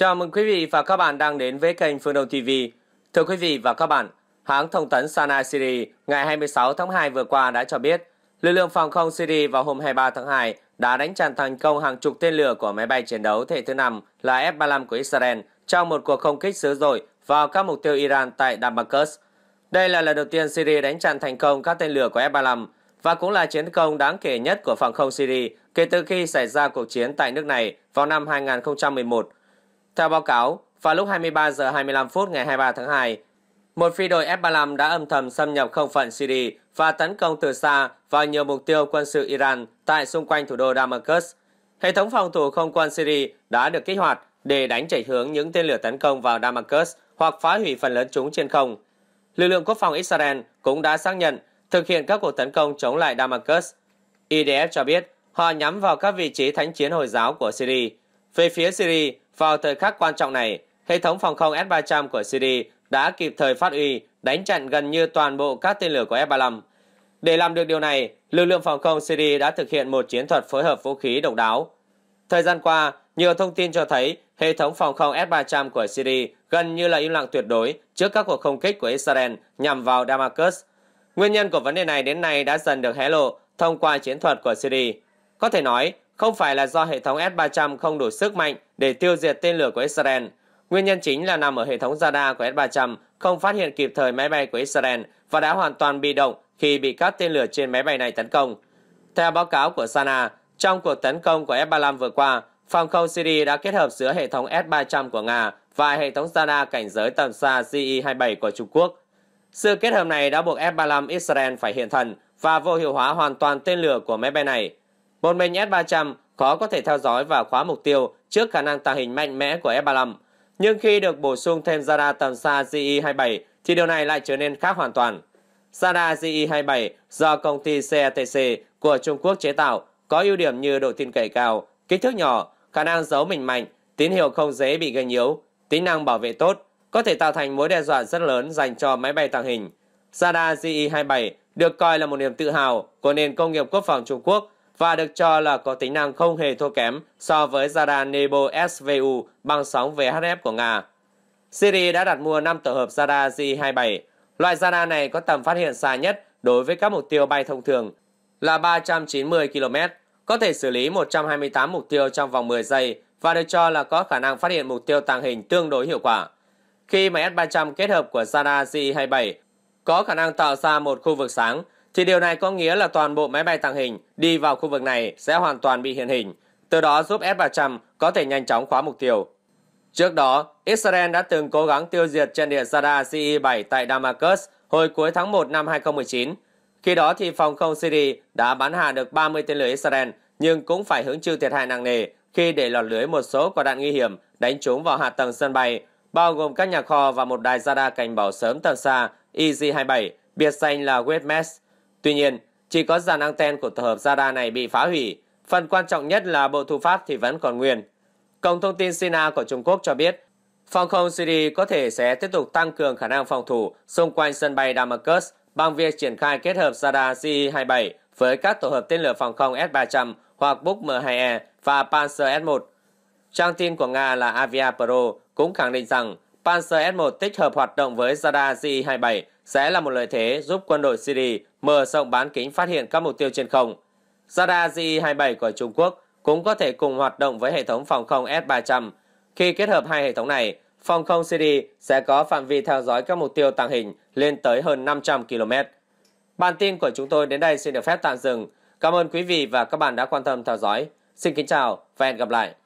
Chào mừng quý vị và các bạn đang đến với kênh Phương Đông TV. Thưa quý vị và các bạn, hãng thông tấn Sana Syria ngày 26 tháng 2 vừa qua đã cho biết, lực lượng phòng không Syria vào hôm 23 tháng 2 đã đánh chặn thành công hàng chục tên lửa của máy bay chiến đấu thế thứ năm là F-35 của Israel trong một cuộc không kích dữ dội vào các mục tiêu Iran tại Damascus. Đây là lần đầu tiên Syria đánh chặn thành công các tên lửa của F-35 và cũng là chiến công đáng kể nhất của phòng không Syria kể từ khi xảy ra cuộc chiến tại nước này vào năm 2011 theo báo cáo, vào lúc 23 giờ 25 phút ngày 23 tháng 2, một phi đội F-35 đã âm thầm xâm nhập không phận Syria và tấn công từ xa vào nhiều mục tiêu quân sự Iran tại xung quanh thủ đô Damascus. Hệ thống phòng thủ không quân Syria đã được kích hoạt để đánh chảy hướng những tên lửa tấn công vào Damascus hoặc phá hủy phần lớn chúng trên không. Lực lượng quốc phòng Israel cũng đã xác nhận thực hiện các cuộc tấn công chống lại Damascus. IDF cho biết họ nhắm vào các vị trí thánh chiến Hồi giáo của Syria. Về phía Syria, vào thời khắc quan trọng này, hệ thống phòng không S-300 của Syria đã kịp thời phát uy đánh chặn gần như toàn bộ các tên lửa của F-35. Để làm được điều này, lực lượng phòng không Syria đã thực hiện một chiến thuật phối hợp vũ khí độc đáo. Thời gian qua, nhiều thông tin cho thấy hệ thống phòng không S-300 của Syria gần như là im lặng tuyệt đối trước các cuộc không kích của Israel nhằm vào Damascus. Nguyên nhân của vấn đề này đến nay đã dần được hé lộ thông qua chiến thuật của Syria. Có thể nói, không phải là do hệ thống S-300 không đủ sức mạnh để tiêu diệt tên lửa của Israel. Nguyên nhân chính là nằm ở hệ thống radar của S-300 không phát hiện kịp thời máy bay của Israel và đã hoàn toàn bị động khi bị các tên lửa trên máy bay này tấn công. Theo báo cáo của Sana, trong cuộc tấn công của F-35 vừa qua, phòng không Syria đã kết hợp giữa hệ thống S-300 của Nga và hệ thống radar cảnh giới tầm xa GE-27 của Trung Quốc. Sự kết hợp này đã buộc F-35 Israel phải hiện thần và vô hiệu hóa hoàn toàn tên lửa của máy bay này – một mình S-300 khó có thể theo dõi và khóa mục tiêu trước khả năng tàng hình mạnh mẽ của F-35. Nhưng khi được bổ sung thêm radar tầm xa GE-27 thì điều này lại trở nên khác hoàn toàn. Radar GE-27 do công ty CATC của Trung Quốc chế tạo có ưu điểm như độ tin cậy cao, kích thước nhỏ, khả năng giấu mình mạnh, tín hiệu không dễ bị gây nhiễu, tính năng bảo vệ tốt, có thể tạo thành mối đe dọa rất lớn dành cho máy bay tàng hình. Radar GE-27 được coi là một niềm tự hào của nền công nghiệp quốc phòng Trung Quốc – và được cho là có tính năng không hề thua kém so với radar Nebo SVU bằng sóng VHF của Nga. Syria đã đặt mua 5 tổ hợp radar z 27 Loại radar này có tầm phát hiện xa nhất đối với các mục tiêu bay thông thường là 390 km, có thể xử lý 128 mục tiêu trong vòng 10 giây và được cho là có khả năng phát hiện mục tiêu tàng hình tương đối hiệu quả. Khi máy S-300 kết hợp của radar z 27 có khả năng tạo ra một khu vực sáng thì điều này có nghĩa là toàn bộ máy bay tàng hình đi vào khu vực này sẽ hoàn toàn bị hiện hình, từ đó giúp S-300 có thể nhanh chóng khóa mục tiêu. Trước đó, Israel đã từng cố gắng tiêu diệt trên địa zada CE-7 tại Damascus hồi cuối tháng 1 năm 2019. Khi đó thì phòng không Syria đã bắn hạ được 30 tên lửa Israel nhưng cũng phải hứng chịu thiệt hại nặng nề khi để lọt lưới một số quả đạn nguy hiểm đánh trúng vào hạ tầng sân bay, bao gồm các nhà kho và một đài radar cảnh báo sớm tầm xa EZ-27, biệt danh là WebMess. Tuy nhiên, chỉ có dàn anten của tổ hợp radar này bị phá hủy, phần quan trọng nhất là bộ thu phát thì vẫn còn nguyên. Cổng thông tin Sina của Trung Quốc cho biết, phòng không Syria có thể sẽ tiếp tục tăng cường khả năng phòng thủ xung quanh sân bay Damascus bằng việc triển khai kết hợp radar ce 27 với các tổ hợp tên lửa phòng không S-300 hoặc Buk M2E và Panzer S-1. Trang tin của Nga là Avia Pro cũng khẳng định rằng Panzer S-1 tích hợp hoạt động với radar GI-27 sẽ là một lợi thế giúp quân đội Syria mở rộng bán kính phát hiện các mục tiêu trên không. Radar GI-27 của Trung Quốc cũng có thể cùng hoạt động với hệ thống phòng không S-300. Khi kết hợp hai hệ thống này, phòng không Syria sẽ có phạm vi theo dõi các mục tiêu tàng hình lên tới hơn 500 km. Bản tin của chúng tôi đến đây xin được phép tạm dừng. Cảm ơn quý vị và các bạn đã quan tâm theo dõi. Xin kính chào và hẹn gặp lại.